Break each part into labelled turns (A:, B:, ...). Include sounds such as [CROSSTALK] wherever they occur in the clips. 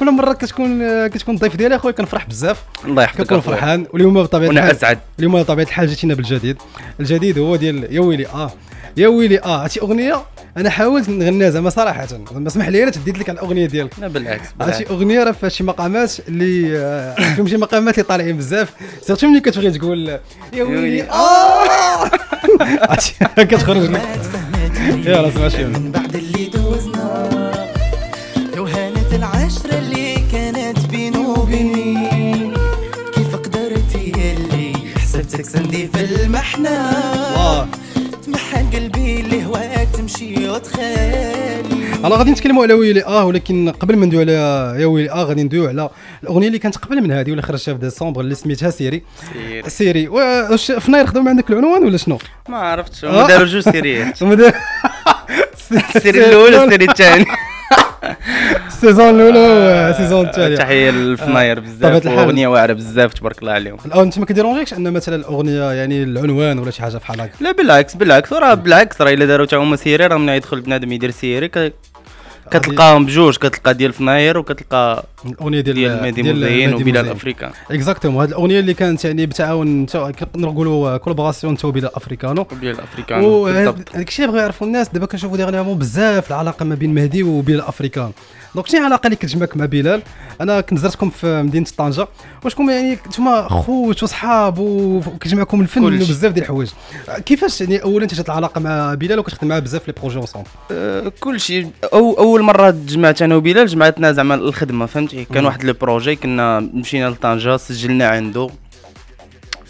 A: كل مره كتكون كتكون الضيف ديالي اخويا كنفرح بزاف الله يحفظك كنكون فرحان واليوم بطبيعه الحال اسعد اليوم بطبيعه الحال جيتينا بالجديد الجديد هو ديال يا ويلي اه يا ويلي اه عرفتي اغنيه انا حاولت نغنيها زعما صراحه زعما سمح لي انا تديت لك على الاغنيه ديالك
B: لا بالعكس عرفتي
A: اغنيه راه فيها شي مقامات اللي آه، فيهم شي مقامات اللي طالعين بزاف سيرتو ملي كتبغي تقول يا ويلي
B: اه,
A: آه. [LAUGHS] كتخرج لك [LAUGHS] يلاه سمع شي من بعد
B: حبيتك في المحنة تمحن قلبي اللي هواك تمشي وتخالي انا غادي
A: نتكلموا على ويلي اه ولكن قبل ما ندوي على يا ويلي اه غادي ندوي على الاغنيه اللي كانت قبل من هذه ولا خرجتها في ديسمبر اللي سميتها سيري سيري سيري واش فناير خدموا عندك العنوان ولا شنو
B: ما عرفتش آه. هما داروا جوج سيريات [LAUGHS] [LAUGHS] سيري الاولى سيري الثاني [LAUGHS] السيزون الاولى سيزون الثانيه تحيه للفناير بزاف الاغنيه واعره بزاف تبارك الله عليهم الان
A: انت ما كديرونجيكش ان مثلا الاغنيه يعني العنوان ولا شي حاجه بحال هكا
B: لا بالعكس بالعكس راه بالعكس راه الا داروا تا هما سيري راه من يدخل بنادم يدير سيري كتلقاهم بجوج كتلقى ديال فناير وكتلقى الاغنيه ديال ديال مهدي مزين وبلال افريكان
A: اكزاكتومون هذه الاغنيه اللي كانت يعني بتعاون كنقولوا كولابوراسيون تو بلال افريكانو
B: بلال افريكانو بالضبط
A: هذاك الشيء بغاو يعرفوا الناس دابا كنشوفوا ديغنيامون بزاف العلاقه ما بين مهدي وبلال افريكانو دونك شنو العلاقه اللي كتجمعك مع بلال انا كنت زرتكم في مدينه طنجه واشكم يعني نتوما خوت وصحاب وكيجمعكم الفن وبزاف ديال الحوايج كيفاش يعني اولا انت جات العلاقه مع بلال وكتخدم معاه بزاف لي بروجي اونصوم
B: أه كلشي أو اول مره تجمعت انا وبلال جمعتنا زعما الخدمه فهمتي كان واحد لو بروجي كنا مشينا لطنجه سجلنا عنده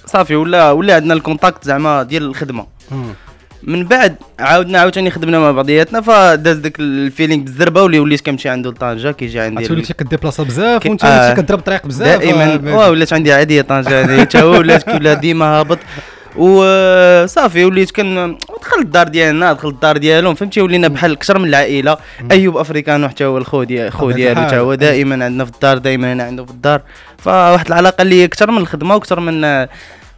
B: صافي ولا ولا عندنا الكونتاكت زعما ديال الخدمه مم. من بعد عاودنا عاوتاني خدمنا مع بعضياتنا فداز داك الفيلينغ بالزربه ولي وليت كنمشي عنده لطنجه كيجي عندي آه، وليتي
A: بلاصه بزاف وانت وليتي آه، كضرب طريق بزاف دائما آه، ولات عندي
B: عاديه طنجه يعني حتى هو ولات كيبلا ديما هابط وصافي وليت كن دخل الدار ديالنا دخل الدار ديالهم فهمتي ولينا بحال اكثر من العائله ايوب افريكانو حتى هو الخو ديال الخو ديالو حتى هو أيوه. دائما عندنا في الدار دائما انا عنده في الدار فواحد العلاقه اللي اكثر من الخدمه واكثر من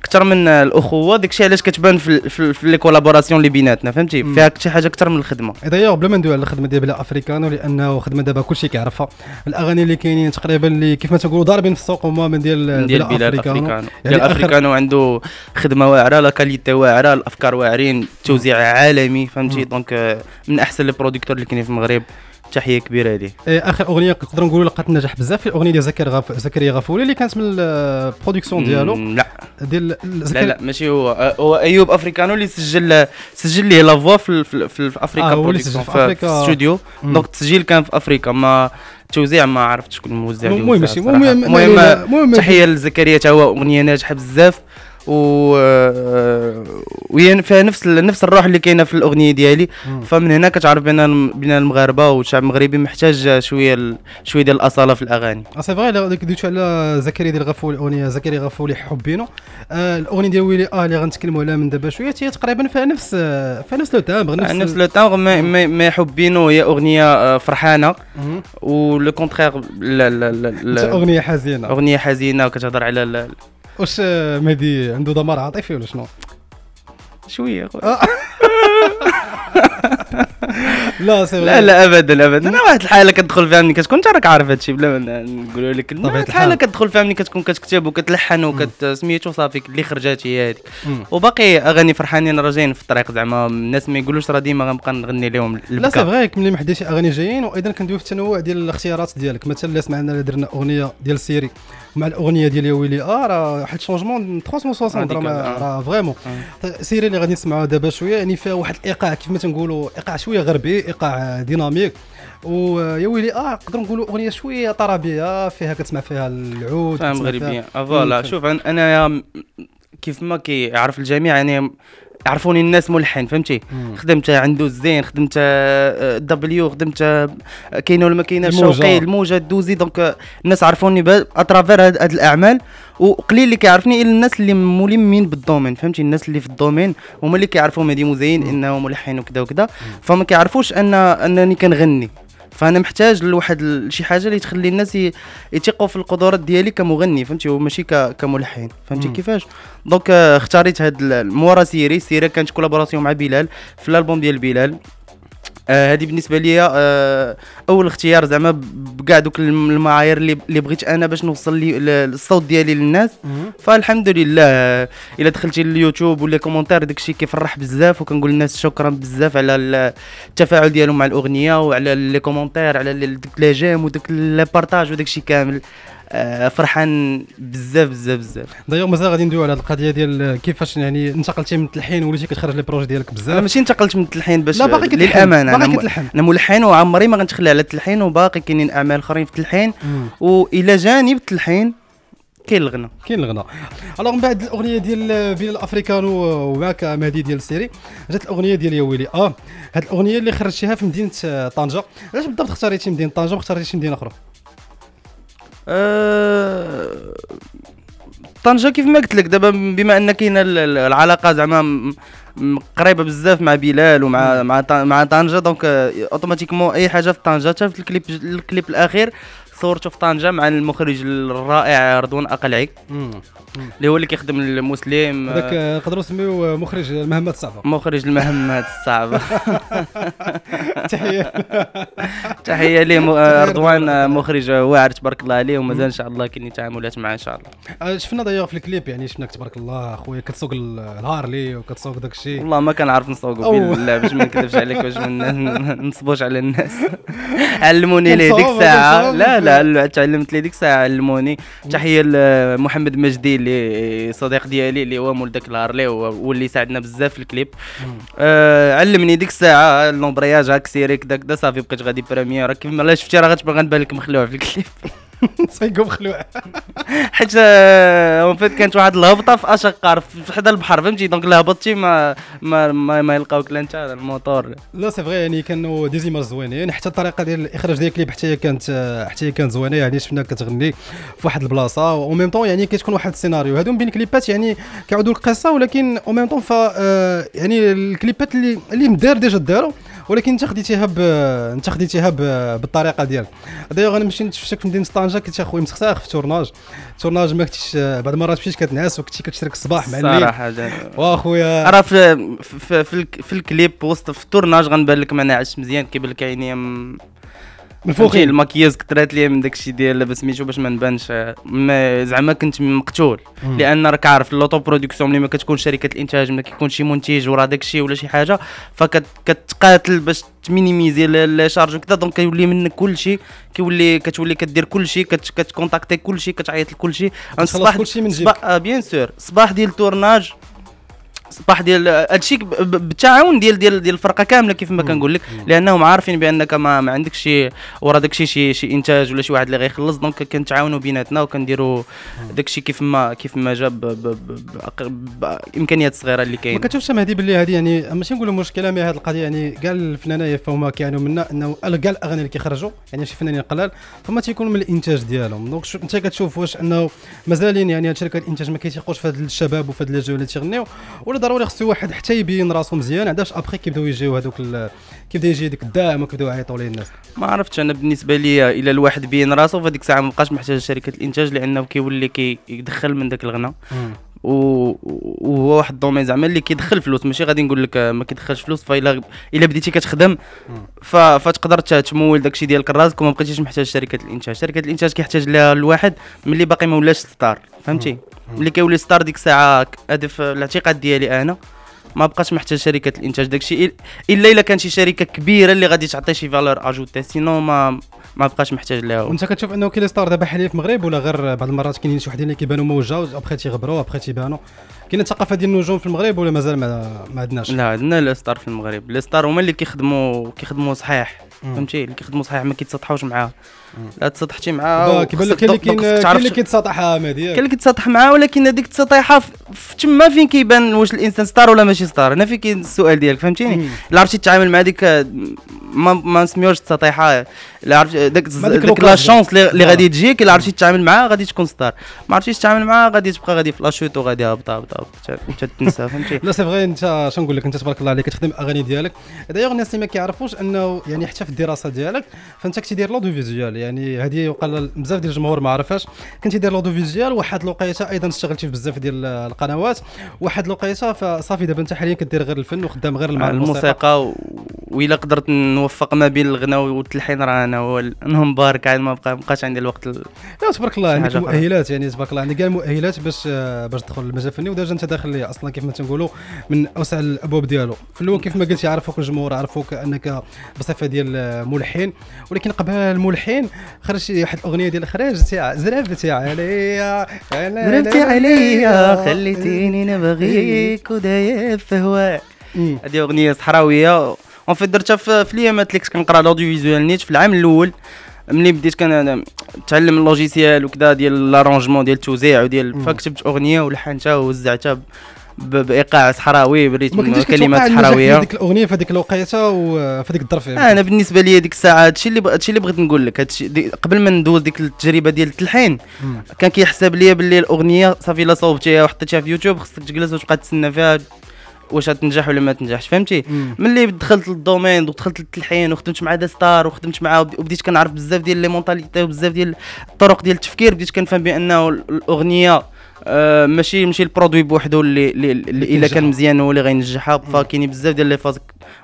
B: اكثر من الاخوه داكشي علاش كتبان في, في, في لي كولابوراسيون اللي بيناتنا فهمتي فيها شي حاجه اكثر من الخدمه دايوغ بلا ما ندوي على
A: الخدمه ديال بلا افريكانو لانه خدمه دابا كلشي كيعرفها الاغاني اللي كاينين تقريبا اللي كيف ما تقولوا ضاربين في السوق هما من ديال ديال بلا افريكانو يعني ديال افريكانو
B: عنده خدمه واعره لا كاليتي واعره الافكار واعرين توزيع عالمي فهمتي دونك آه، من احسن لي بروديكتور اللي كاينين في المغرب تحيه كبيره ليه
A: اخر اغنيه نقدر نقولوا لقات نجاح بزاف الاغنيه ديال زكريا غف... زكريا غفوري اللي كانت من البرودكسيون ديالو لا ديال لا لا
B: ماشي هو هو ايوب افريكانو اللي سجل سجل ليه لا فوا آه، في, في, افريكا آه برودكسيون في, أفريكا... في الاستوديو دونك التسجيل كان في افريكا ما توزيع ما عرفت شكون الموزع المهم المهم المهم تحيه لزكريا تا هو اغنيه ناجحه بزاف و آه، وين فيها نفس نفس الروح اللي كاينه في الاغنيه ديالي فمن هنا كتعرف بان بين المغاربه والشعب المغربي محتاج شويه شويه ديال الاصاله في الاغاني
A: سي فغي دويتو على زكريا ديال غفو الاغنيه زكريا غفولي آه الاغنيه ديال ويلي اه اللي غنتكلموا عليها من دابا شويه هي تقريبا فيها نفس فيها نفس لو تامغ نفس نفس لو
B: تامغ ما حبينو هي اغنيه فرحانه ولو كونترير اغنيه حزينه اغنيه حزينه كتهضر على
A: واش مهدي عنده دمار عاطفي ولا شنو؟
B: شويه خويا آه. لا سي لا لا ابدا ابدا انا واحد الحاله كتدخل فيها ملي كتكون انت راك عارف هادشي بلا ما نقولوا لك واحد الحاله كتدخل فيها ملي كتكون كتكتب وكتلحن وكتسميتو صافي اللي خرجات هي هذيك وباقي اغاني فرحانين راجعين في الطريق زعما الناس ما يقولوش راه ديما غنبقى نغني لهم لا سي فغي
A: ملي ما شي اغاني جايين وايضا كندوي في التنوع ديال الاختيارات ديالك مثلا اللي سمعنا درنا اغنيه ديال سيري مع الاغنيه ديال يا ويلي اه راه واحد شونجمون 360 آه. راه فريمون آه. طيب، سيري اللي غادي نسمعوا دابا شويه يعني فيها واحد الايقاع كيف ما تنقولوا ايقاع شويه غربي ايقاع ديناميك ويا ويلي اه نقدروا نقولوا اغنيه شويه طربيه فيها كتسمع فيها العود فاهم مغربيه إيه، فوالا شوف
B: انايا كيف ما كيعرف الجميع يعني عرفوني الناس ملحن فهمتي خدمت عنده الزين خدمت آه، دبليو خدمت آه، كاينه ولا ما كايناش شوقي الموجه الدوزي دونك آه، الناس عرفوني اترافير هاد الاعمال وقليل اللي كيعرفني الا الناس اللي ملمين بالدومين فهمتي الناس اللي في الدومين هما اللي كيعرفوا مدي مزين انه ملحن وكذا وكذا فما كيعرفوش ان انني كنغني فانا محتاج لواحد شي حاجه اللي تخلي الناس يثقوا في القدرات ديالي كمغني فهمتي وماشي كملحن فهمتي كيفاش دونك آه، اختاريت هاد مورا سيري سيري كانت كولابوراسيون مع بلال في الالبوم ديال بلال آه، هذه بالنسبه ليا آه اول اختيار زعما بكاع دوك المعايير اللي بغيت انا باش نوصل لي الصوت ديالي للناس فالحمد لله الا دخلتي لليوتيوب ولا كومونتير داكشي كيفرح بزاف وكنقول للناس شكرا بزاف على التفاعل ديالهم مع الاغنيه وعلى لي كومونتير على ديك لا جيم وديك لي بارطاج وداكشي كامل آه، فرحان بزاف بزاف بزاف
A: دايوغ مازال غادي ندويو على هذه القضيه ديال كيفاش يعني انتقلتي
B: من التلحين وليتي كتخرج لي بروجي ديالك بزاف انا ماشي انتقلت من التلحين باش لا باقي كتلحن باقي كتلحن انا ملحن وعمري ما غنتخلى على التلحين وباقي كاينين اعمال اخرين في التلحين والى جانب التلحين كاين الغنى كاين الغنى
A: الوغ من بعد الاغنيه ديال بين الافريكانو ومعك مهدي ديال السيري جات الاغنيه ديال يا ويلي اه هاد الاغنيه اللي خرجتيها في مدينه آه، طنجه علاش بالضبط اختاريتي مدينه طنجه ما اختاريتيش مدينه اخرى
B: أه طنجه كيف ما قلت لك دابا بما ان كاينه العلاقه زعما قريبه بزاف مع بلال ومع مع مع طنجه دونك اوتوماتيكمون اي حاجه في طنجه حتى في الكليب الكليب الاخير صورته في طنجه مع المخرج الرائع رضوان اقلعي اللي هو اللي كيخدم المسلم هذاك آه، نقدروا
A: نسميوه مخرج المهمات الصعبه مخرج
B: المهمات الصعبه [LAUGHS] تحيه تحيه ليه آه، رضوان آه، مخرج واعر تبارك الله عليه ومازال ان شاء الله كاين تعاملات معاه ان شاء
A: الله شفنا دايوغ في الكليب يعني شفناك تبارك الله خويا كتسوق الهارلي
B: وكتسوق داك الشيء والله ما كنعرف نسوق بالله باش ما نكذبش عليك باش ما نصبوش على الناس [LAUGHS] علموني ليه ديك الساعه لا على تعلمت لي ديك الساعه علموني تحيه لمحمد مجدي اللي صديق ديالي اللي هو مول داك الهارلي واللي ساعدنا بزاف في الكليب آه علمني ديك الساعه لومبرياج هاك سيريك داك دا صافي بقيت غادي بريمير كيف ما شفتي راه غتبقى غنبان لك مخلوع في الكليب [LAUGHS] صيقو بخلوع حيت آه، اون فيت كانت واحد الهبطه في اشقار في حدا البحر فهمتي دونك لهبطتي ما ما ما, ما يلقاوك لا انت الموتور
A: لا سي فغي يعني كانوا ديزيمار زوينين يعني حتى الطريقه ديال الاخراج ديال الكليب حتى هي كانت حتى هي كانت زوينه يعني شفناك كتغني في واحد البلاصه وميم ميم طون يعني كتكون واحد السيناريو هادو بين كليبات يعني كيعودوا القصه ولكن او ميم طون ف آه، يعني الكليبات اللي اللي مدار ديجا داروا ولكن انت خديتيها ب انت خديتيها ب... بالطريقه ديالك دايوغ انا مشيت شفتك في مدينه طنجه كنت اخويا مسخساخ في تورناج تورناج ما كنتش بعض المرات مشيت كتنعس وكنتي كتشرك الصباح مع الليل صراحه واخويا راه
B: في في, في, في الكليب وسط في التورناج غنبان لك ما ناعسش مزيان كيبان لك عينيا م... من فوق الماكياج كثرات لي من داكشي ديال سميتو باش ما نبانش زعما كنت مقتول لان راك عارف لوطو برودكسيون ملي ما كتكون شركه الانتاج ما كيكون شي منتج وراه داكشي ولا شي حاجه فكتقاتل باش تمينيميزي لي شارج وكذا دونك كيولي منك كلشي كيولي كتولي كدير كلشي كتكونتاكتي كلشي كتعيط لكلشي صباح كلشي من جيبك بيان سور آه، صباح ديال التورناج الصباح ديال هادشي بالتعاون ديال ديال ديال الفرقه كامله كيف ما كنقول لك لانهم عارفين بانك ما, ما عندكش شي ورا داكشي شي شي انتاج ولا شي واحد اللي غيخلص دونك كنتعاونوا بيناتنا وكنديروا داكشي كيف ما كيف ما جا بامكانيات صغيره اللي كاينه ما كتشوفش
A: مهدي باللي هادي يعني ماشي نقولوا مشكله مي هذه القضيه يعني كاع الفنانين فهما كيعانوا منا انه كاع الاغاني اللي كيخرجوا يعني شي فنانين قلال فما تيكونوا من الانتاج ديالهم دونك انت كتشوف واش انه مازالين يعني هاد الانتاج ما كيتيقوش في هاد الشباب وفي هاد الجيل اللي تيغنيو ولا ضروري خصو واحد حتى يبين راسو مزيان علاش ابخي كيبداو يجيو هذوك كيبدا يجي ديك الدعم وكيبداو يعيطوا
B: ليه الناس ما عرفتش انا بالنسبه لي الى الواحد بين راسو فهذيك الساعه ما بقاش محتاج شركه الانتاج لانه كيولي كيدخل من داك الغنى وهو واحد الدومين زعما اللي كيدخل فلوس ماشي غادي نقول لك ما كيدخلش فلوس فالا الا بديتي كتخدم فتقدر تمول داكشي ديالك راسك وما بقيتيش محتاج شركه الانتاج شركه الانتاج كيحتاج لها الواحد ملي باقي ما ولاش ستار فهمتي ملي كيولي ستار ديك الساعه هذا في الاعتقاد ديالي انا ما بقاش محتاج شركه الانتاج داكشي الا الا كان شي شركه كبيره اللي غادي تعطي شي فالور اجوتي سينو ما ما بقاش محتاج لها وانت
A: كتشوف انه كاين ستار دابا حاليا في المغرب ولا غير بعض المرات كاينين شي وحدين اللي كيبانوا موجه وابخي تيغبروا وابخي تيبانوا كاين الثقافه ديال النجوم في المغرب ولا مازال
B: ما عندناش لا عندنا لي ستار في المغرب لي ستار هما اللي كيخدموا كيخدموا صحيح فهمتي اللي كيخدموا صحيح ما كيتسطحوش معاه لا تسطحتي معاه كيبان لك اللي كاين اللي كيتسطح عماد كاين اللي كيتسطح معاه ولكن هذيك التسطيحه تما فين كيبان واش الانسان ستار ولا ماشي ستار هنا فين كاين السؤال ديالك فهمتيني الا عرفتي تتعامل مع هذيك ما ما نسميوش التسطيحه الا عرفتي داك داك لا شونس اللي آه. غادي تجيك الا عرفتي تتعامل معاه غادي تكون ستار ما عرفتيش تتعامل معاه غادي تبقى غادي في لاشوت وغادي هابطه هابطه حتى تنسى فهمتي [LAUGHS] لا سي
A: فغي انت شنو نقول لك انت تبارك الله عليك كتخدم الاغاني ديالك دايوغ الناس اللي ما كيعرفوش انه يعني حتى في الدراسه ديالك فانت كتدير لودو فيزيوال يعني هذه يقال بزاف ديال الجمهور ما عرفهاش كنت داير لودو فيزيال واحد الوقيته ايضا اشتغلتي في بزاف ديال القنوات واحد الوقيته فصافي دابا انت حاليا كدير غير الفن وخدام غير مع آه، الموسيقى
B: و... وإلا قدرت نوفق ما بين الغناء والتلحين راه انا هو نهم بارك عاد ما بقاش عندي الوقت ال... لا تبارك الله عندك مؤهلات
A: يعني تبارك الله عندك المؤهلات باش آه، باش تدخل المجال الفني وديجا انت داخل اصلا كيف ما تنقولوا من اوسع الابواب ديالو في الاول كيف ما قلتي عرفوك الجمهور عرفوك انك بصفه ديال ملحن ولكن قبل الملحن 2020 خرجت واحد الاغنيه ديال الخراج تاع زربتي عليا
B: زربتي عليا خليتيني نبغيك إيه. ودايا في هواك إيه. هذه اغنيه صحراويه اون في درتها في الايامات اللي كنت كنقرا لوديو فيزوال نيت في العام الاول ملي بديت كان تعلم اللوجيسيال وكذا ديال لارونجمون ديال التوزيع وديال إيه. فكتبت اغنيه ولحنتها ووزعتها بايقاع صحراوي بريتم كلمات صحراويه هذيك
A: الاغنيه في هذيك الوقيته وفي هذيك الظرف آه
B: انا بالنسبه لي هذيك الساعه هادشي اللي هادشي اللي بغيت نقول لك هادشي قبل ما ندوز ديك التجربه ديال التلحين كان كيحسب ليا باللي الاغنيه صافي لا صوبتيها وحطيتها في يوتيوب خصك تجلس وتبقى تسنى فيها واش غتنجح ولا ما تنجحش فهمتي ملي دخلت للدومين ودخلت للتلحين وخدمت مع ذا ستار وخدمت معاه وبديت كنعرف بزاف ديال لي مونتاليتي وبزاف ديال الطرق ديال التفكير بديت كنفهم بانه الاغنيه آه ماشي ماشي البرودوي بوحدو اللي اللي الا كان مزيان هو اللي غينجحها فكاين بزاف ديال لي فاز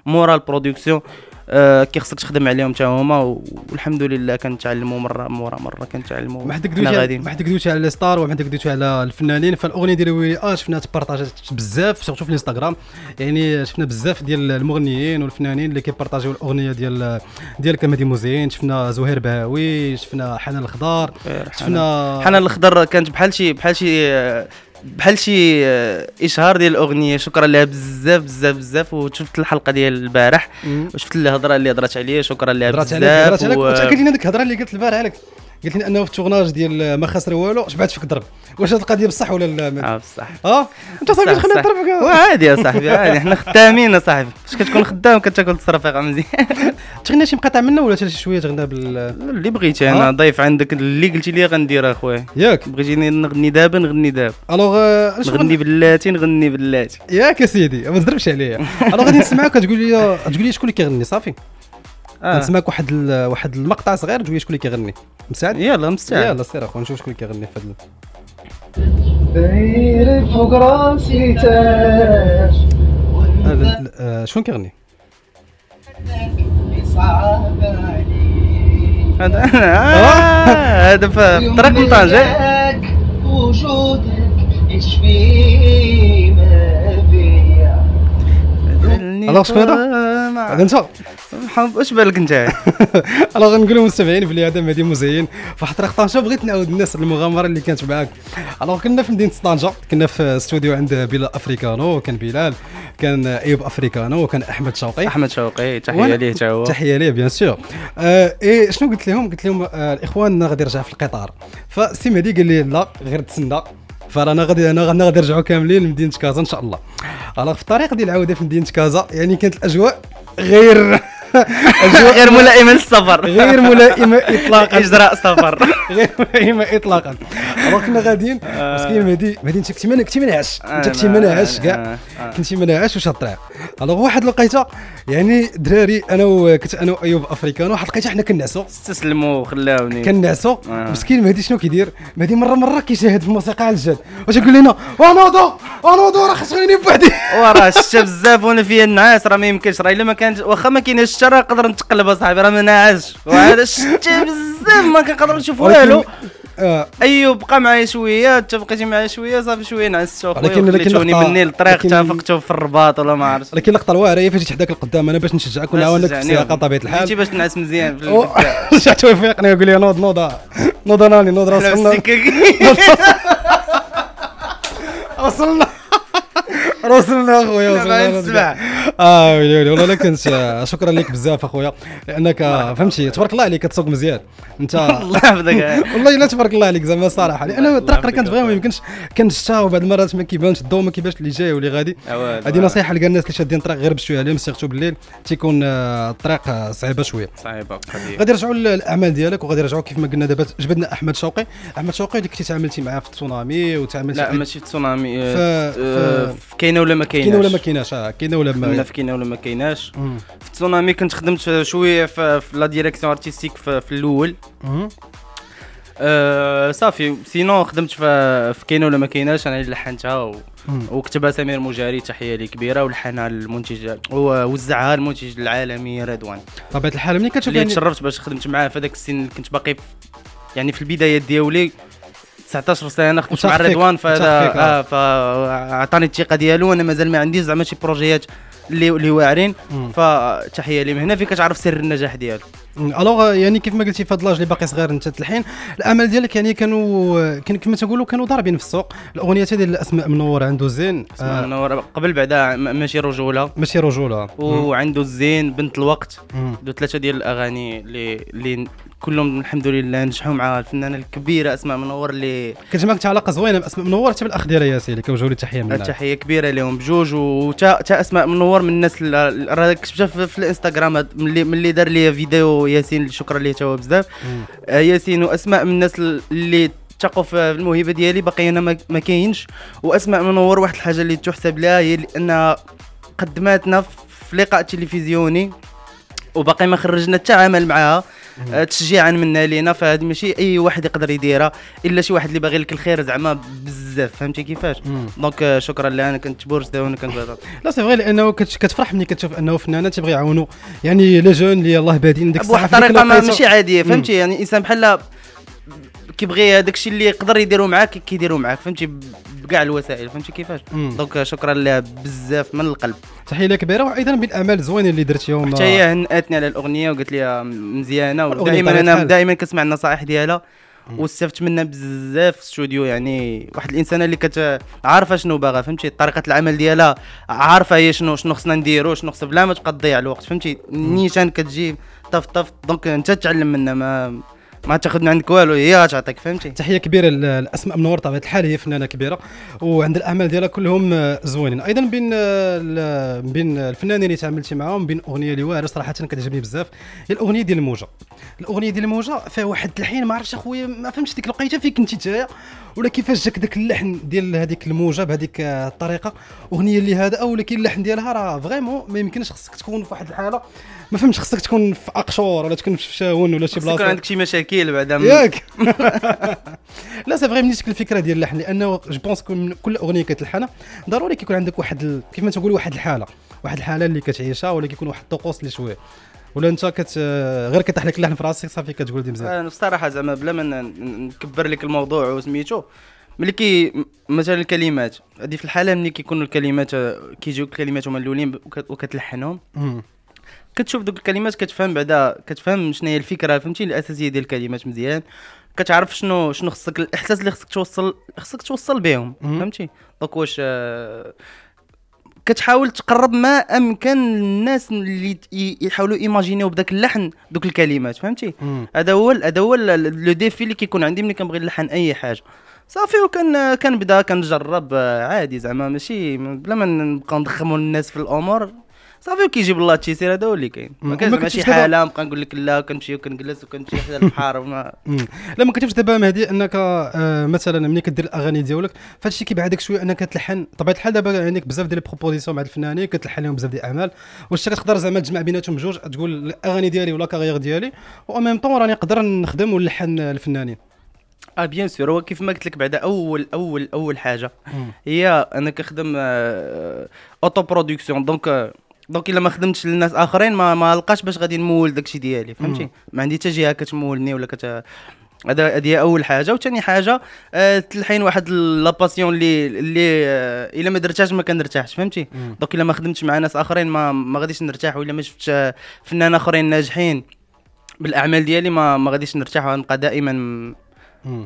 B: مورا البرودكسيون آه، كي كيخصك تخدم عليهم حتى هما والحمد لله كنتعلموا مره مره مره كنتعلموا ما حد قدوش ما حد قدوش
A: على لي ستار وما حد قدوش على الفنانين فالاغنيه ديال ويلي اه شفنا تبارطاجات بزاف سورتو في الانستغرام يعني شفنا بزاف ديال المغنيين والفنانين اللي كيبارطاجيو الاغنيه ديال ديال مهدي موزين شفنا زهير بهاوي شفنا حنان الخضار إيه، شفنا حنان
B: الخضر كانت بحال شي بحال شي آه، بحال شي آه، اشهار ديال الاغنيه شكرا لها بزاف بزاف بزاف وشفت الحلقه ديال البارح وشفت الهضره اللي هضرت عليا شكرا لها بزاف هضرات عليك هضرات عليك متاكدين
A: هذيك الهضره اللي قلت البارح عليك قلت لي انه في التورناج ديال ما خسر والو شبعت فيك الضرب واش هذه القضيه بصح ولا لا اه بصح اه انت صاحبي خلينا الضرب آه. عادي يا صاحبي عادي حنا
B: خدامين صاحبي فاش كتكون خدام كتاكل غير مزيان
A: [LAUGHS] تغنى شي مقاطع منا ولا شي شويه تغنى بال
B: اللي بغيتي انا ضيف عندك اللي قلتي لي غندير اخويا ياك بغيتيني نغني دابا نغني دابا الوغ آه، نغني بلاتي نغني بلاتي
A: ياك يا سيدي ما تضربش عليا الوغ [LAUGHS] غادي نسمعك تقول لي تقول لي شكون اللي كيغني صافي آه. نسمعك واحد ال... واحد المقطع صغير تقول شكون اللي كيغني مساعد يلا مستعد يلا سير اخويا نشوف شكون اللي كيغني في
B: هذا داير فوق راسي تاج
A: آه، شكون كيغني؟
B: هذا [LAUGHS] آه، هذا في طريق من طنجة الله شكون هذا؟ هذا انت محمد اش بالك انت
A: [LAUGHS] انا غنقول للمستمعين بلي هذا مدي مزين فواحد الوقت طنجه بغيت نعاود الناس المغامره اللي كانت معاك الوغ كنا في مدينه طنجه كنا في استوديو عند بلال افريكانو كان بلال كان ايوب افريكانو وكان احمد شوقي
B: احمد شوقي تحيه ليه حتى هو تحيه
A: ليه بيان سور آه إيه، شنو قلت لهم قلت لهم آه الاخوان غادي يرجع في القطار فسي مهدي قال لي لا غير تسنى فرانا غادي انا غادي نرجعوا كاملين لمدينه كازا ان شاء الله الوغ في الطريق ديال العوده في مدينه كازا يعني كانت الاجواء غير [LAUGHS] غير ملائمه للسفر غير ملائمه اطلاقا اجراء سفر غير ملائمه اطلاقا دونك كنا غاديين مسكين آه. مهدي مهدي انت كنتي كنتي منعش انت كنتي منعش كاع آه. كنتي منعش وش الطريق الوغ واحد لقيته يعني دراري انا كنت انا وايوب افريكان واحد لقيته حنا كنعسو
B: استسلموا وخلاوني كنعسو آه. مسكين
A: مهدي شنو كيدير مهدي مره مره كيشاهد في الموسيقى على الجد واش يقول لنا أنوضو أنوضو راه خاصني
B: بوحدي وراه شتا بزاف وانا فيا النعاس راه ما يمكنش راه الا ما كانش واخا ما كاينش حتى راه نقدر نتقلب اصاحبي راه ما ناعسش وهذا الشتا بزاف ما كنقدر نشوف والو آه. ايوب بقى معايا شويه انت بقيتي معايا شويه صافي شويه نعست اخويا ولكن لكن مني للطريق تافقتو في الرباط ولا ما عرفتش
A: لكن اللقطه الواعره هي فاش تحداك حداك القدام انا باش نشجعك ونعاونك في السياقه طبيعه الحال
B: جيتي باش نعس مزيان
A: رجعت [LAUGHS] وفيقني يقول لي نوض نوض نوض انا نوض راسك
B: [LAUGHS]
A: وصلنا [LAUGHS] راسلنا اخويا وصلنا اه ويلي ويلي والله لكن شكرا لك بزاف اخويا لانك آه، فهمتي تبارك الله عليك كتسوق مزيان انت [LAUGHS] الله يحفظك [LAUGHS] والله لا تبارك الله عليك زعما الصراحه لان الطريق اللي كنتبغيها ما يمكنش كنشتا وبعض المرات ما كيبانش الضوء ما كيبانش اللي جاي واللي غادي أه، هذه نصيحه لكاع الناس اللي شادين الطريق غير بشويه عليهم سيرتو بالليل تيكون آه، الطريق صعيبه شويه صعيبه غادي نرجعوا للاعمال ديالك وغادي نرجعوا كيف ما قلنا دابا جبدنا احمد شوقي احمد شوقي اللي كنتي تعاملتي معاه في التسونامي وتعاملتي لا ماشي في التسونامي في كاينه
B: ولا ما كايناش كاينه ولا ما كايناش اه كاينه ولا ما في كاينه ولا ما كايناش في تسونامي كنت خدمت شويه في, في لا ديريكسيون ارتستيك في, في الاول أه صافي سينو خدمت في, في كاينه ولا ما كايناش انا اللي لحنتها و... وكتبها سمير مجاري تحيه لي كبيره ولحنها المنتج ووزعها المنتج العالمي رضوان طبيعه الحال ملي كتشوف اللي يعني- تشرفت باش خدمت معاه في هذاك السن كنت باقي يعني في البدايه ديالي 19 سنه انا كنت مع رضوان فهذا آه, آه. فعطاني الثقه ديالو وانا مازال ما عنديش زعما شي بروجيات اللي اللي واعرين فتحيه لي من هنا فين كتعرف سر النجاح ديالو
A: الوغ آه، يعني كيف ما قلتي في هذا اللي باقي صغير انت الحين الامل ديالك يعني كانوا كان كما تقولوا كانوا ضاربين في السوق الاغنيه ديال الاسماء منور عنده الزين اسماء آه
B: منور قبل بعدا ماشي رجوله ماشي رجوله وعنده الزين بنت الوقت عنده ثلاثه ديال الاغاني اللي اللي كلهم الحمد لله نجحوا مع الفنانه الكبيره اسماء منور اللي
A: كانت معك علاقه زوينه باسماء منور حتى بالاخ ديالها ياسين اللي كنوجهوا له تحيه
B: منها تحيه كبيره لهم بجوج وتا اسماء منور من الناس راه كتبتها في الانستغرام ملي ملي دار لي فيديو ياسين شكرا ليه توا بزاف آه، ياسين واسماء من الناس اللي تقف في الموهبه ديالي باقي انا ما كاينش واسماء منور واحد الحاجه اللي تحسب لها هي لانها قدماتنا في لقاء تلفزيوني وباقي ما خرجنا حتى عمل معاها آه، تشجيعا منا لينا فهذه ماشي اي واحد يقدر يديرها الا شي واحد اللي باغي لك الخير زعما بزاف فهمتي كيفاش دونك آه، شكرا لها انا كنت برشد وانا كنت لا
A: سي فغي لانه كتفرح ملي كتشوف انه فنانه تيبغي يعاونوا يعني لي جون اللي يلاه بادين ديك الساعه بواحد الطريقه ماشي عاديه فهمتي
B: يعني انسان بحال كيبغي هذاك الشيء اللي يقدر يديره معاك كيديرو معاك فهمتي بكاع الوسائل فهمتي كيفاش دونك شكرا لها بزاف من القلب
A: تحيه كبيره وايضا بالاعمال الزوينه اللي درتيهم حتى هي
B: هناتني على الاغنيه وقالت لي مزيانه ودائما انا دائما كنسمع النصائح ديالها واستفدت منها بزاف في الاستوديو يعني واحد الانسانه اللي كت عارفه شنو باغا فهمتي طريقه العمل ديالها عارفه هي شنو شنو خصنا نديرو شنو خصنا بلا ما تبقى تضيع الوقت فهمتي النيشان كتجي طف طف دونك انت تعلم منها ما ما تاخذ من عندك والو هي غتعطيك فهمتي تحيه كبيره لاسماء
A: منور طبعا الحال هي فنانه كبيره وعند الاعمال ديالها كلهم آه، زوينين ايضا بين آه، بين الفنانين اللي تعاملتي معاهم بين اغنيه اللي واعره صراحه كتعجبني بزاف هي الاغنيه ديال الموجه الاغنيه ديال الموجه فيها واحد الحين ما عرفتش اخويا ما فهمتش ديك الوقيته فين كنتي نتايا ولا كيفاش جاك داك اللحن ديال هذيك الموجه بهذيك الطريقه اغنيه اللي هذا او ولكن اللحن ديالها راه فريمون ما يمكنش خصك تكون في واحد الحاله ما فهمتش خصك تكون في اقشور ولا تكون في شاون ولا شي بلاصه تكون عندك شي مشاكل بعدا ياك [LAUGHS] لا سي فري منيتك الفكره ديال اللحن لانه جو بونس كل اغنيه كتلحنها ضروري كيكون عندك واحد ال... كيف ما تقول واحد الحاله واحد الحاله اللي كتعيشها ولا كيكون واحد الطقوس اللي شويه ولا انت كت غير كتحلك اللحن في راسك صافي كتقول دي مزيان
B: الصراحه زعما بلا ما نكبر لك الموضوع وسميتو ملي كي مثلا الكلمات هذه في الحاله ملي كيكونوا الكلمات كيجيو الكلمات هما الاولين وكتلحنهم كتشوف دوك الكلمات كتفهم بعدا كتفهم شنو هي الفكره فهمتي الاساسيه ديال الكلمات مزيان كتعرف شنو شنو خصك الاحساس اللي خصك توصل خصك توصل بهم فهمتي دونك واش آه كتحاول تقرب ما امكن الناس اللي يحاولوا ايماجينيو بداك اللحن دوك الكلمات فهمتي هذا هو هذا هو لو ديفي اللي كيكون عندي ملي كنبغي نلحن اي حاجه صافي وكان كنبدا كنجرب آه، عادي زعما ماشي بلا ما نبقى نضخموا الناس في الامور صافي وكيجيب الله التيسير هذا هو اللي كاين ما كانش ماشي شي حاله نبقى نقول لك لا كنمشي وكنجلس وكنمشي حدا البحر وما
A: [LAUGHS] لا ما كتبش دابا مهدي انك آه، مثلا ملي كدير الاغاني ديالك فهاد الشيء كيبعدك شويه انك تلحن طبيعه الحال دابا عندك بزاف ديال البروبوزيسيون مع الفنانين كتلحن لهم بزاف ديال الاعمال واش كتقدر زعما تجمع بيناتهم جوج تقول الاغاني ديالي ولا كارير ديالي او ميم طون راني نقدر نخدم ونلحن الفنانين
B: اه بيان سور هو كيف ما قلت لك بعدا اول اول اول حاجه هي انا كنخدم اوتو برودكسيون دونك دونك الا ما خدمتش للناس اخرين ما ما لقاش باش غادي نمول داكشي ديالي فهمتي ما عندي حتى جهه كتمولني ولا كت هذا هذه اول حاجه وثاني حاجه أه تلحين واحد لا باسيون اللي اللي أه الا ما درتهاش ما كنرتاحش فهمتي دونك الا ما خدمتش مع ناس اخرين ما ما غاديش نرتاح ولا ما شفتش آه، فنان اخرين ناجحين بالاعمال ديالي ما ما غاديش نرتاح ونبقى دائما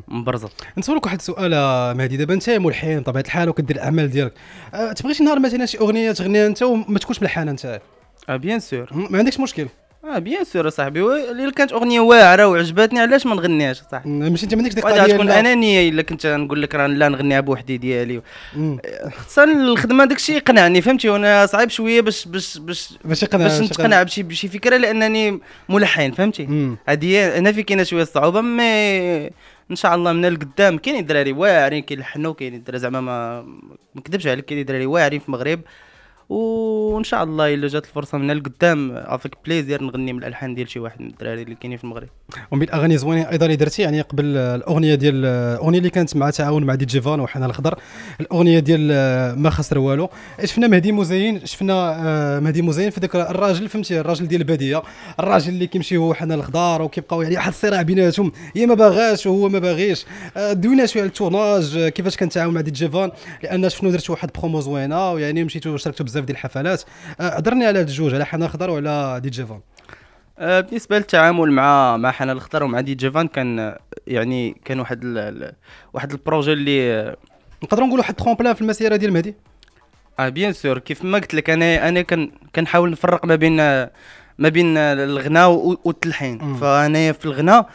B: مبرزل نسولك واحد السؤال
A: آه، مهدي دابا انت ملحن بطبيعه الحال وكدير الاعمال ديالك أه تبغيش نهار مثلا شي اغنيه تغنيها انت وما تكونش ملحن انت
B: بيان آه، سور ما عندكش مشكل اه بيان سور صاحبي اللي كانت اغنيه واعره وعجبتني علاش ما نغنيهاش صاحبي ماشي انت ما عندكش ديك القضيه تكون انانيه الا كنت نقول لك راه لا نغنيها بوحدي ديالي خصها الخدمه داكشي يقنعني فهمتي وانا صعيب شويه باش باش باش باش يقنع باش نتقنع بشي بشي فكره لانني ملحن فهمتي هذه هنا في كاينه شويه الصعوبه مي ان شاء الله من القدام كاينين دراري واعرين كيلحنوا كاينين دراري زعما ما نكذبش عليك كاينين دراري واعرين في المغرب وان شاء الله الا جات الفرصه من القدام افيك بليزير نغني من الالحان ديال شي واحد من الدراري اللي كاينين في المغرب
A: ومن الاغاني زوينه ايضا اللي درتي يعني قبل الاغنيه ديال الاغنيه اللي كانت مع تعاون مع دي جيفان وحنا الخضر الاغنيه ديال آه، ما خسر والو شفنا مهدي مزين شفنا آه، مهدي مزين في ذاك الراجل فهمتي الراجل ديال الباديه الراجل اللي كيمشي هو حنا الخضر وكيبقاو يعني واحد الصراع بيناتهم هي ما باغاش وهو ما باغيش آه، دوينا شويه على التوناج كيفاش كان تعاون مع دي جيفان لان شفنا درتوا واحد برومو زوينه ويعني مشيتو شاركتو بزاف بزاف ديال الحفلات آه، هضرني على هاد الجوج على حنان الخضر وعلى دي جي فان
B: آه، بالنسبه للتعامل مع مع حنان الخضر ومع دي جي فان كان يعني كان واحد ال... واحد البروجي اللي نقدروا نقولوا واحد ترومبلان في المسيره ديال مهدي اه بيان سور كيف ما قلت لك انا انا كان كنحاول نفرق ما بين ما بين الغناء والتلحين فانا في الغناء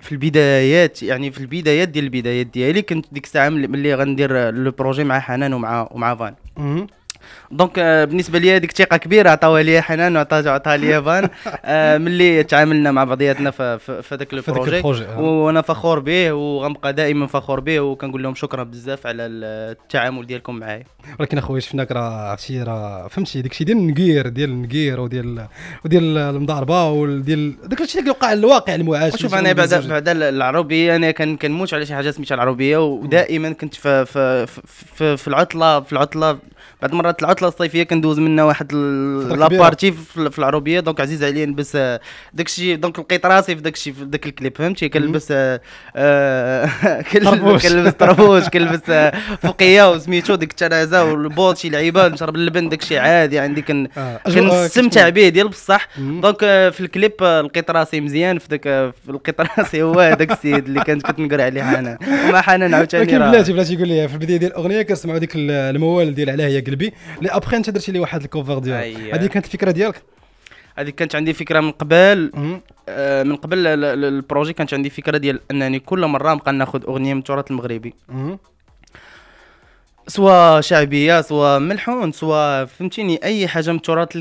B: في البدايات يعني في البدايات ديال البدايات ديالي كنت ديك الساعه ملي غندير لو بروجي مع حنان ومع ومع فان دونك آه، بالنسبه لي هذيك ثقه كبيره عطاوها لي حنان وعطاها عطاها لي فان [LAUGHS] آه، ملي تعاملنا مع بعضياتنا في هذاك البروجي آه. وانا فخور به وغنبقى دائما فخور به وكنقول لهم شكرا بزاف على التعامل ديالكم معايا
A: ولكن اخويا شفناك راه عرفتي راه فهمتي داك الشيء ديال النقير ديال النقير وديال وديال المضاربه وديال داك الشيء اللي وقع الواقع المعاش شوف انا بعد
B: بعد العربيه انا كان كنموت على شي حاجه سميتها العربيه ودائما كنت في في, في, في العطله في العطله بعض المرات العطله الصيفيه كندوز منها واحد لابارتي في العروبيه دونك عزيز عليا نلبس آه، داكشي دونك لقيت راسي في داكشي في داك الكليب فهمتي كنلبس آه، آه، [LAUGHS] كنلبس طربوش كنلبس فوقيه وسميتو ديك الترازه والبوط شي لعيبه نشرب اللبن داكشي عادي عندي كنستمتع به ديال بصح دونك في الكليب لقيت راسي مزيان في داك لقيت راسي هو هذاك السيد اللي كانت كتنقر عليه حنان وما حنان عاوتاني ولكن بلاتي
A: بلاتي يقول لي في البدايه ديال الاغنيه كنسمعوا ديك الموال ديال علاه هي قلبي لي ابخي انت درتي لي واحد الكوفر ديالك أيوة. هذه كانت الفكره ديالك
B: هذه كانت عندي فكره من قبل آه من قبل البروجي كانت عندي فكره ديال انني كل مره نبقى ناخذ اغنيه من التراث المغربي سواء شعبيه سواء ملحون سواء فهمتيني اي حاجه من التراث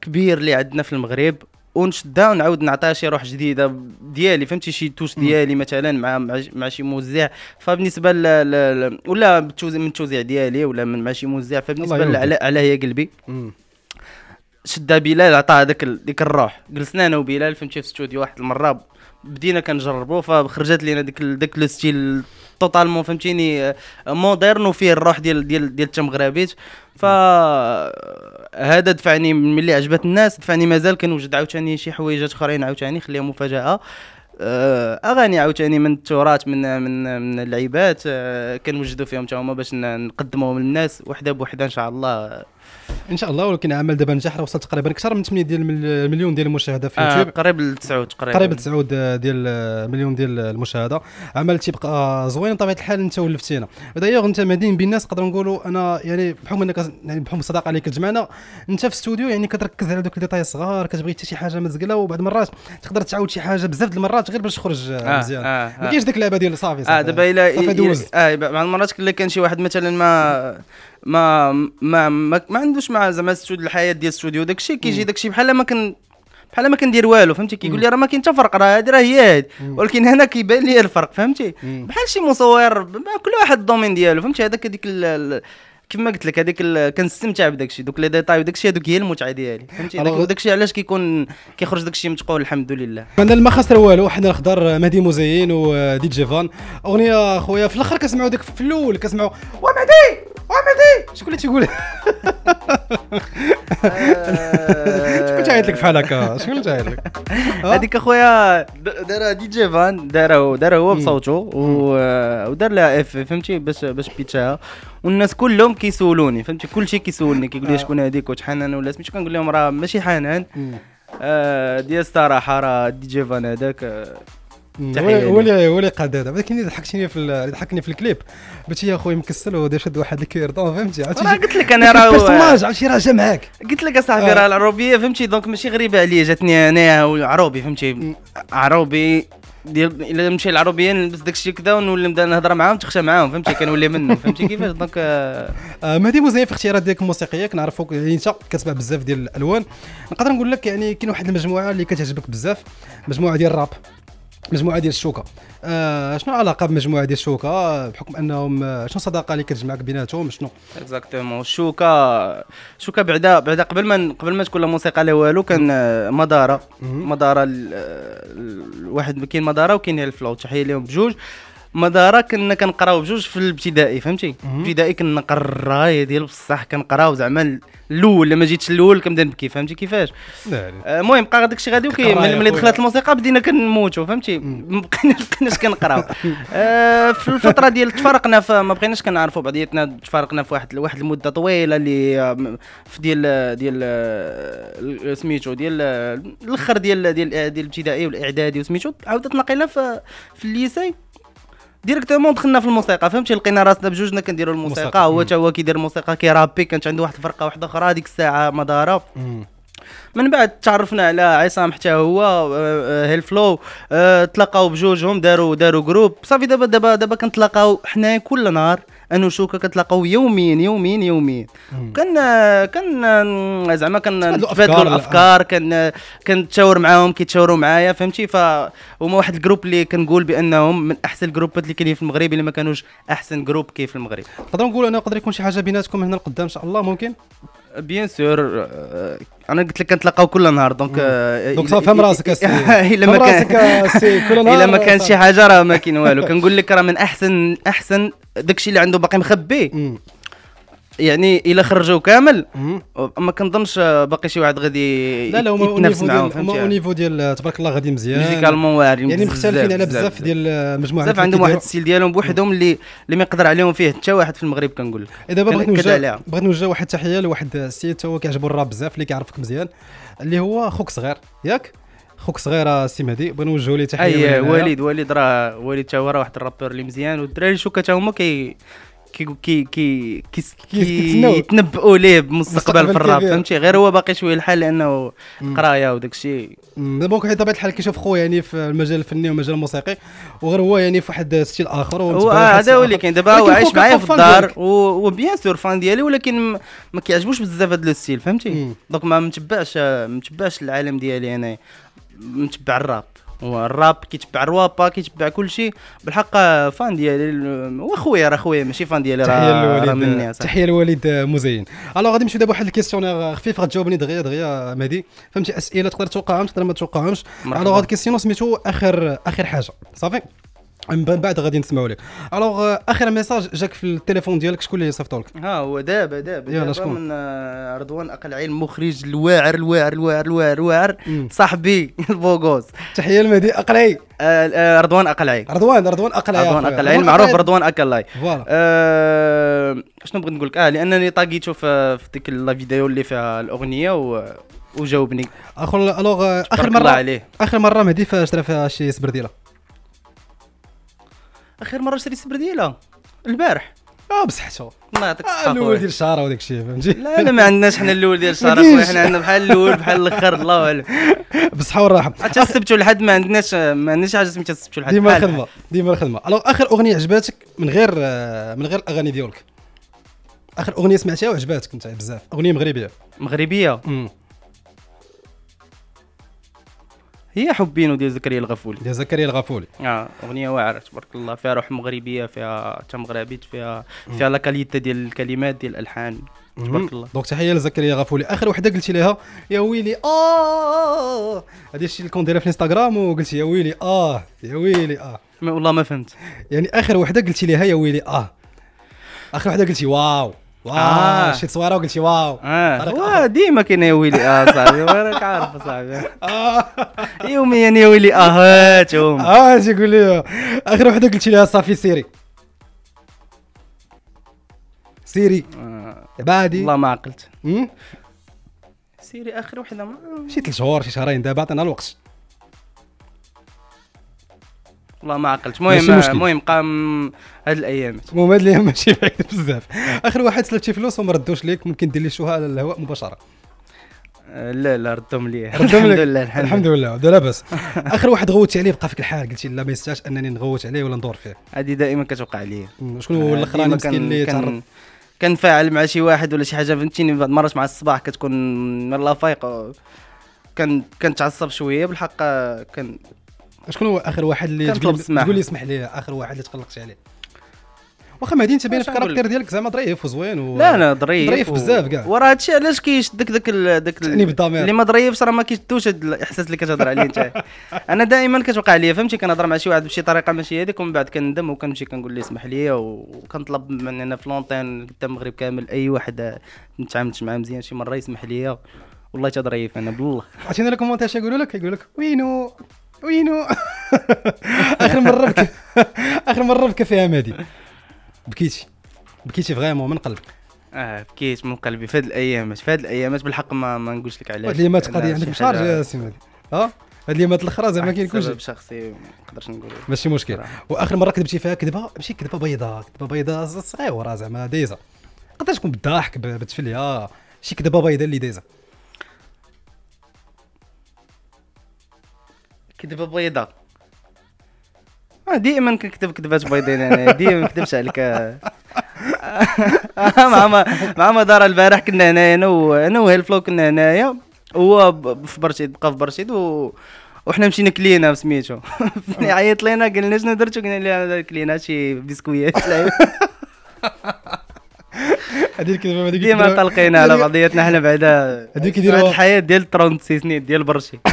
B: الكبير اللي عندنا في المغرب ونشدها ونعاود نعطيها شي روح جديده ديالي فهمتي شي توش ديالي مثلا مع مع شي موزع فبالنسبه ل ولا من التوزيع ديالي ولا من مع شي موزع فبالنسبه على على هي قلبي شدها بلال عطاها ال... ديك الروح جلسنا انا وبلال فهمتي في استوديو واحد المره بدينا كنجربوا فخرجت لينا ديك ديك لو ستيل توتالمون فهمتيني موديرن وفيه الروح ديال ديال ديال التمغربيت ف هذا دفعني من اللي عجبت الناس دفعني مازال كنوجد عاوتاني شي حوايجات اخرين عاوتاني خليها مفاجاه آه، اغاني عاوتاني من التراث من من من اللعيبات آه، كنوجدوا فيهم حتى هما باش نقدموهم للناس وحده بوحده ان شاء الله ان شاء
A: الله ولكن عمل دابا نجح وصل تقريبا اكثر من 8 ديال المليون ديال المشاهده في آه، يوتيوب آه قريب
B: ل 9 تقريبا قريب ل
A: 9 ديال آه، مليون ديال المشاهده عمل تيبقى زوين بطبيعه الحال انت ولفتينا دايوغ انت مدين بالناس نقدروا نقولوا انا يعني بحكم انك يعني بحكم الصداقه اللي كتجمعنا انت في الاستوديو يعني كتركز على دوك الديتاي الصغار كتبغي حتى شي حاجه مزقله وبعض المرات تقدر تعاود شي حاجه بزاف ديال المرات غير باش تخرج آه, آه، مزيان
B: آه آه ما كاينش ديك
A: اللعبه ديال صافي اه دابا الا صافي دوز
B: اه بعض المرات كان كان شي واحد مثلا ما ما ما ما, ما عندوش مع زعما استوديو الحياه ديال الاستوديو داكشي كيجي داكشي بحال ما كان بحال ما كندير والو فهمتي كيقول لي راه ما كاين حتى فرق راه هذه راه هي هذه ولكن هنا كيبان لي الفرق فهمتي بحال شي مصور كل واحد الدومين ديالو فهمتي هذاك هذيك كيف ما قلت لك هذيك كنستمتع بداك الشيء دوك لي ديتاي وداك الشيء هذوك هي المتعه ديالي فهمتي وداك الشيء علاش كيكون كيخرج داك الشيء متقول الحمد لله
A: انا ما خسر والو حنا الخضر مهدي مزين ودي آه، جي فان اغنيه خويا في الاخر كنسمعوا ديك في الاول كنسمعوا ومهدي حميدي شكون اللي تيقول
B: شكون تعيط لك بحال هكا آه، شكون اللي تعيط لك آه. هذيك اخويا دارها دي جي فان دارها دارها هو بصوته آه، ودار لها اف فهمتي باش باش بيتشاها والناس كلهم كيسولوني فهمتي كلشي كيسولني كيقول لي شكون هذيك واش حنان ولا سميتو كنقول لهم راه ماشي حنان ديال الصراحه راه دي جي فان هذاك هو
A: اللي هو اللي قاد هذا ولكن اللي ضحكتني في ضحكني في الكليب قلت يا خويا مكسل ودير شد واحد الكيردون فهمتي عرفتي قلت لك انا راه بيرسوناج عرفتي راه جا معاك قلت لك اصاحبي آه. راه
B: العروبيه فهمتي دونك ماشي غريبه عليا جاتني انا عروبي فهمتي عروبي ديال الا نمشي للعروبيه نلبس داك الشيء كذا ونولي نبدا نهضر معاهم نتخشى معاهم فهمتي كنولي منهم فهمتي [LAUGHS] كيفاش
A: دونك آه. آه، مهدي مزيان في اختيارات ديالك الموسيقيه كنعرفوك يعني انت كتسمع بزاف ديال الالوان نقدر نقول لك يعني كاين واحد المجموعه اللي كتعجبك بزاف مجموعه ديال الراب مجموعه ديال الشوكه آه شنو العلاقه بمجموعه ديال الشوكه بحكم
B: انهم آه، شنو الصداقه اللي كتجمعك بيناتهم شنو اكزاكتومون الشوكه الشوكه بعدا بعدا قبل ما قبل ما تكون لا موسيقى لا والو كان آه، مداره مداره ال... آه، الواحد كاين مداره وكاين الفلو تحيه لهم بجوج مدارا كنا كنقراو بجوج في الابتدائي فهمتي الابتدائي كنا قرايه ديال بصح كنقراو زعما الاول لما جيتش الاول كنبدا نبكي فهمتي كيفاش آه، المهم بقى داك الشيء غادي ملي دخلت الموسيقى بدينا كنموتوا فهمتي [LAUGHS] ما بقيناش كنقراو آه في الفتره ديال تفارقنا فما بقيناش كنعرفوا بعضياتنا تفارقنا في واحد واحد المده طويله اللي آه، في ديال ديال آه، سميتو ديال الاخر ديال ديال الابتدائي والاعدادي وسميتو عاودت نقينا في, في الليسي ديريكتومون دخلنا في الموسيقى فهمتي لقينا راسنا بجوجنا كنديروا الموسيقى هو حتى هو كيدير الموسيقى كيرابي كانت عنده واحد الفرقه واحده اخرى هذيك الساعه مداره من بعد تعرفنا على عصام حتى هو هيل فلو تلاقاو بجوجهم داروا داروا جروب صافي دابا دابا دابا كنتلاقاو حنايا كل نهار انو شوكه كتلاقاو يوميا يوميا يوميا كان كان زعما كنتبادلوا الافكار آه. كان كنتشاور معاهم كيتشاوروا معايا فهمتي فهما واحد الجروب اللي كنقول بانهم من احسن الجروبات اللي كاينين في المغرب الا ما كانوش احسن جروب كاين في المغرب نقدر نقول انه يقدر يكون شي حاجه بيناتكم هنا القدام ان شاء الله ممكن بيان سور euh, انا قلت لك كنتلاقاو كل نهار دونك دونك صافي فهم راسك الا ما كان كل نهار [LAUGHS] الا ما كان شي حاجه راه ما كاين والو كنقول لك راه من احسن احسن داكشي اللي عنده باقي مخبي يعني الا خرجوا كامل ما كنظنش باقي شي واحد غادي لا لا هما او نيفو ديال تبارك الله غادي مزيان ميوزيكالمون واعر يعني مختلفين على بزاف ديال مجموعه بزاف عندهم واحد السيل ديالهم بوحدهم اللي اللي ما يقدر عليهم فيه حتى واحد في المغرب كنقول لك اذا بغيت نوجه
A: بغيت نوجه واحد التحيه لواحد السيد هو كيعجبو الراب بزاف اللي كيعرفك مزيان اللي هو خوك صغير ياك
B: خوك صغير السي مهدي
A: بغينا نوجهوا ليه تحيه اييه وليد
B: وليد راه وليد تا هو راه واحد الرابور اللي مزيان والدراري شوكه تا هما كي كي كي كي كي, كي يتنبؤوا ليه بمستقبل في الراب فهمتي غير هو باقي شويه الحال لانه قرايه وداك الشيء دابا واحد بطبيعه الحال كيشوف خويا يعني
A: في المجال الفني والمجال الموسيقي وغير هو يعني في واحد ستيل اخر هو هذا هو اللي كاين دابا هو عايش معايا في الدار
B: وبيان سور فان ديالي ولكن ما كيعجبوش بزاف هذا لو ستيل فهمتي دونك ما متبعش متبعش العالم ديالي انايا متبع الراب والراب كيتبع الروابا كيتبع كل شيء بالحق فان ديالي واخويا راه خويا ماشي فان ديالي راه تحيه الوالد تحيه
A: الوالد مزين الوغ غادي نمشيو دابا واحد الكيستيونير آه، خفيف غتجاوبني دغيا دغيا آه، مهدي فهمتي اسئله تقدر توقعهمش تقدر ما توقعهمش الوغ هاد الكيستيون سميتو اخر اخر حاجه صافي من بعد غادي نسمعوا لك الوغ آه، اخر ميساج
B: جاك في التليفون ديالك شكون اللي صيفطوا لك ها هو دابا دابا يلا شكون من آه، رضوان اقل عين مخرج الواعر الواعر الواعر الواعر الواعر صاحبي [LAUGHS] البوغوز تحيه لمهدي اقلعي آه،, آه رضوان اقلعي رضوان رضوان اقلعي رضوان اقلعي المعروف رضوان اقلعي فوالا آه شنو بغيت نقول لك اه لانني طاقيتو في ديك لا فيديو اللي فيها الاغنيه و وجاوبني اخر الوغ اخر مره عليه
A: اخر مره مهدي فاش درا فيها شي سبرديله
B: اخر مره شريت سبرديله البارح اه بصحته الله يعطيك آه، الصحه الاول ديال
A: الشهر وداك الشيء فهمتي لا لا ما عندناش حنا الاول ديال الشهر حنا عندنا بحال الاول بحال
B: الاخر الله اعلم
A: بالصحه والراحه
B: حتى السبت والحد ما عندناش ما عندناش حاجه سميتها السبت والحد ديما الخدمه
A: ديما الخدمه الو اخر اغنيه عجباتك من غير آه، من غير الاغاني ديالك اخر اغنيه سمعتها وعجباتك انت بزاف اغنيه مغربيه مغربيه هي حبين ديال زكريا
B: الغفولي ديال زكريا الغفولي اه اغنيه واعره تبارك الله فيها روح مغربيه فيها حتى مغربي فيها فيها لا كاليتي ديال الكلمات ديال الالحان تبارك الله
A: دونك تحيه لزكريا غفولي اخر وحده قلتي لها يا ويلي اه هذا الشيء اللي كون دايره في الانستغرام وقلت يا ويلي اه يا ويلي اه ما والله ما فهمت يعني اخر وحده قلتي لها يا ويلي اه اخر وحده قلتي واو آه، واو شي تصويره وقلتي واو اه ديما كاين يا ويلي اه صاحبي راك عارف صاحبي آه. يوميا يا ويلي اهاتهم اه, آه، قول لي اخر وحده قلت لها صافي سيري سيري بعدي والله ما عقلت
B: سيري اخر وحده شي ثلاث
A: شهور شي شهرين دابا عطينا الوقت
B: والله ما عقلتش المهم المهم قام هاد الايام المهم هاد الايام
A: ماشي بعيد بزاف اخر واحد سلف شي فلوس وما ردوش ليك ممكن دير لي شوها على الهواء مباشره
B: آه، لا لا ردهم لي [LAUGHS] ردهم لك الحمد لله الحمد لله لاباس [LAUGHS] اخر واحد
A: غوت عليه بقى فيك الحال قلت لا ما يستاهلش انني نغوت عليه ولا ندور فيه
B: هذه دائما كتوقع لي شكون هو آه، الاخراني مسكين اللي تعرض كنفاعل مع شي واحد ولا شي حاجه فهمتيني بعض المرات مع الصباح كتكون يلاه فايق كان كنتعصب شويه بالحق كان
A: شكون هو اخر واحد اللي تقول لي اسمح لي اخر واحد اللي تقلقت عليه واخا مهدي انت باين في الكاركتير
B: ديالك زعما ظريف وزوين و... لا لا ظريف ظريف بزاف كاع وراه هادشي علاش كيشدك داك داك اللي ما ظريفش راه ما كيشدوش هاد الاحساس اللي كتهضر عليه انت [LAUGHS] انا دائما كتوقع لي فهمتي كنهضر مع شي واحد بشي طريقه ماشي هذيك ومن بعد كندم وكنمشي كنقول ليه اسمح لي وكنطلب من انا في لونتين قدام المغرب كامل اي واحد ما تعاملتش معاه مزيان شي مره يسمح لي والله ظريف انا بالله
A: عرفتي انا الكومنتات اش يقولوا لك يقولوا لك وينو وينو [LAUGHS] اخر مره بك... [LAUGHS] اخر مره بكى فيها مهدي بكيتي بكيتي فريمون من قلبك
B: اه بكيت من قلبي في هاد الايامات في هاد الايامات بالحق ما, ما نقولش لك علاش هاد الايامات القضيه عندك مشارج يا سي مادي اه هاد اليومات الاخرى زعما كاين كلشي سبب شخصي ما نقدرش نقول ماشي مشكل واخر
A: مره كذبتي فيها كذبه ماشي كذبه بيضاء كذبه بيضاء صغيره زعما دايزه تقدر تكون بالضحك بالتفليه شي كذبه بيضاء اللي دايزه
B: كذبه بيضاء آه دائما كنكتب كذبات بيضين يعني انا ديما ما نكذبش عليك مع آه، [LAUGHS] آه، ما مع ما دار البارح كنا هنايا انا انا وهالفلو كنا هنايا هو في برشيد بقى في برشيد و وحنا مشينا كلينا بسميتو عيط لينا قال لنا شنو درتو قلنا لها كلينا شي بسكويات [LAUGHS] هذيك ديما طلقينا على بعضياتنا حنا بعدا هذيك ديال الحياه ديال 36 سنين ديال برشي [LAUGHS]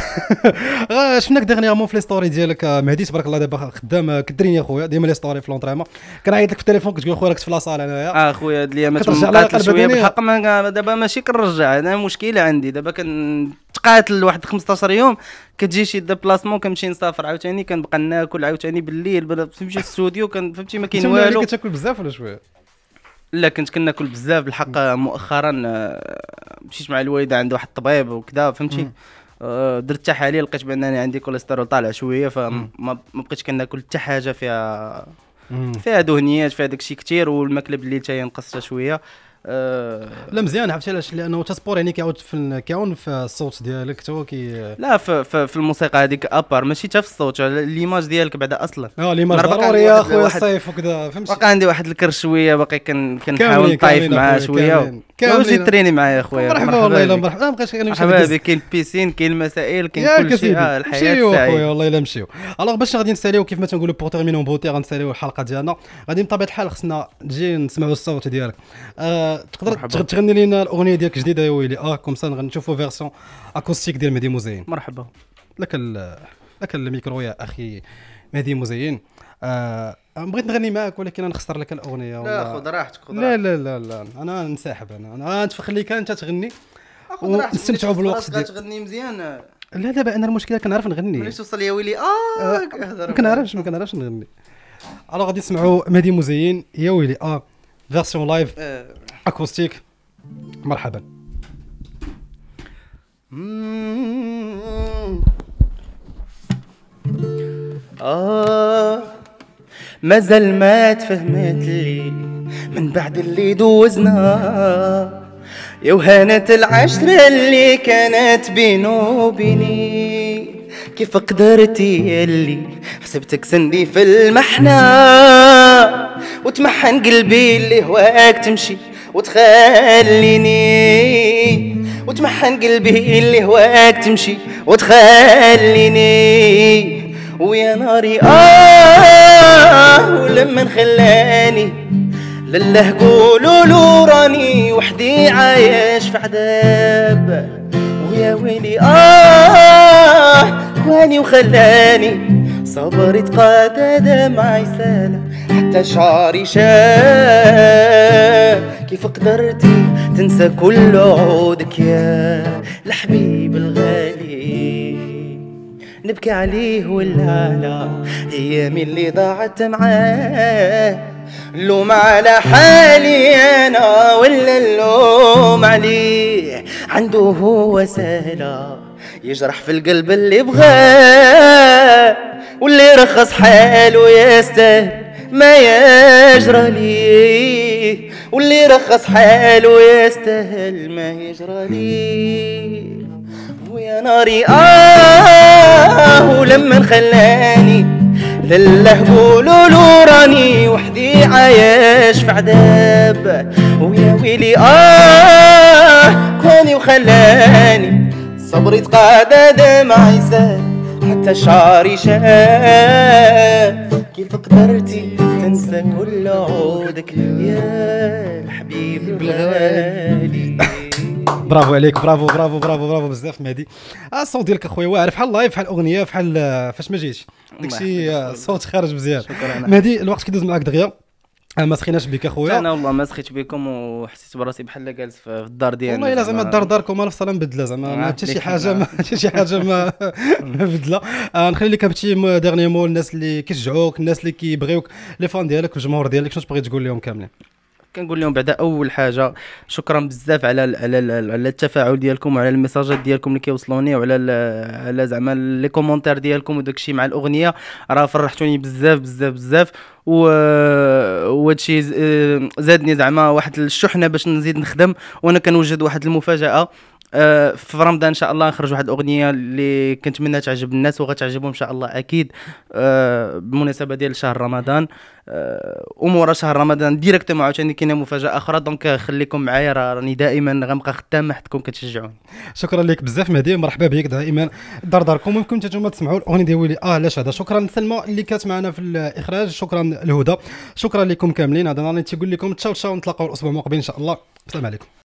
A: آه، شفناك ديغنيغمون في لي ستوري ديالك آه، مهدي تبارك الله دابا خدام آه، كدريني اخويا ديما لي ستوري في لونطريمون كنعيط لك في التليفون كتقول خويا راك في لاصال انايا
B: اه خويا هاد الايام مقاتل شويه بالحق ما دابا ماشي كنرجع انا مشكله عندي دابا كنتقاتل واحد 15 يوم كتجي شي ديبلاسمون كنمشي نسافر عاوتاني كنبقى ناكل عاوتاني بالليل فهمتي الاستوديو فهمتي ما كاين والو كتاكل بزاف ولا شويه لا كنت كناكل بزاف الحق مؤخرا آه، مشيت مع الوالده عند واحد الطبيب وكذا فهمتي آه، درت تحاليل لقيت بانني عندي كوليسترول طالع شويه فما بقيتش كناكل حتى حاجه فيها فيها دهنيات فيها داكشي كثير والمكلب اللي حتى ينقص شويه آه،
A: لا مزيان عرفتي علاش لانه حتى سبور يعني كيعاود في كيعاون في الصوت ديالك حتى هو كي
B: لا في, في, الموسيقى هذيك ابار ماشي حتى في الصوت ليماج ديالك بعدا اصلا اه ليماج ضروري يا خويا الصيف وكذا فهمتي باقي عندي واحد الكر شويه باقي كنحاول نطايف معاه شويه كاملين واش تريني معايا اخويا مرحبا والله الا مرحبا
A: بقاش انا حبابي
B: كاين البيسين كاين المسائل كاين كل شيء آه، الحياه مشيو اخويا والله الا مشيو
A: الوغ باش غادي نساليو كيف ما تنقولوا بور تيرمينو بوتي غنساليو الحلقه ديالنا غادي بطبيعه الحال خصنا نجي نسمعوا الصوت ديالك آه تقدر تغني لنا الاغنيه ديالك جديده يا ويلي اه كوم سا غنشوفوا فيرسون اكوستيك ديال مهدي مزين مرحبا لك لك الميكرو يا اخي مهدي مزين آه بغيت نغني معاك ولكن خسر لك الاغنيه لا خذ راحتك خذ لا لا لا لا انا نسحب انا انا نخليك انت تغني
B: ونستمتعوا بالوقت ديالك تغني مزيان
A: لا دابا انا المشكله كنعرف نغني ملي
B: توصل يا ويلي اه, آه، كنهضر ما
A: كنعرفش ما كنعرفش نغني الوغ غادي نسمعوا مهدي مزين يا ويلي اه فيرسيون لايف اكوستيك مرحبا
B: آه مازال ما تفهمت لي من بعد اللي دوزنا يا وهانة العشرة اللي كانت بيني وبيني كيف قدرتي يلي حسبتك سندي في المحنة وتمحن قلبي اللي هواك تمشي وتخليني وتمحن قلبي اللي هواك تمشي وتخليني ويا ناري آه ولما خلاني لله قولوا له راني وحدي عايش في عذاب ويا ويلي آه واني وخلاني صبري تقادى معي سالة حتى شعري شاب كيف قدرتي تنسى كل عودك يا الحبيب نبكي عليه ولا لا ايامي اللي ضاعت معاه لوم على حالي انا ولا اللوم عليه عنده هو سهله يجرح في القلب اللي بغاه واللي رخص حاله يستاهل ما يجرى ليه واللي رخص حاله يستاهل ما يجرى ليه ناري آه لما خلاني لله قولوا له راني وحدي عايش في عذاب ويا ويلي آه كوني وخلاني صبري تقادد دمع عزاب حتى شعري شاب كيف قدرتي تنسى كل عودك يا الحبيب الغالي
A: برافو عليك برافو برافو برافو برافو بزاف مهدي آه، الصوت ديالك اخويا واعر بحال لايف بحال اغنيه بحال آه، فاش ما جيتش داكشي الصوت آه، خارج مزيان مهدي الوقت كيدوز معاك دغيا ما سخيناش بك
B: اخويا انا والله ما سخيت بكم وحسيت براسي بحال جالس في الدار ديالي والله لازم زعما الدار
A: داركم الف سلام بدله زعما ما [LAUGHS] حتى شي حاجه ما حتى شي حاجه ما بدله آه نخلي لك بتي ديرني مول الناس اللي كيشجعوك الناس اللي كيبغيوك لي فان ديالك والجمهور ديالك شنو تبغي تقول لهم كاملين
B: كنقول لهم بعدا اول حاجه شكرا بزاف على على على التفاعل ديالكم وعلى الميساجات ديالكم اللي كيوصلوني وعلى على زعما لي كومونتير ديالكم وداكشي مع الاغنيه راه فرحتوني بزاف بزاف بزاف و وهادشي آه، زادني زعما واحد الشحنه باش نزيد نخدم وانا كنوجد واحد المفاجاه آه، في رمضان ان شاء الله نخرج واحد الاغنيه اللي كنتمنى تعجب الناس وغتعجبهم ان شاء الله اكيد آه، بمناسبه بالمناسبه ديال شهر رمضان آه، ومورا شهر رمضان مع عاوتاني كاينه مفاجاه اخرى دونك خليكم معايا راني دائما غنبقى خدام حدكم كتشجعوني
A: شكرا لك بزاف مهدي مرحبا بك دائما دار داركم ممكن نتوما تسمعوا الاغنيه ديال ويلي اه علاش هذا شكرا سلمى اللي كانت معنا في الاخراج شكرا لهدى شكرا لكم كاملين هذا راني تيقول لكم تشاو تشاو نتلاقاو الاسبوع المقبل ان شاء الله السلام عليكم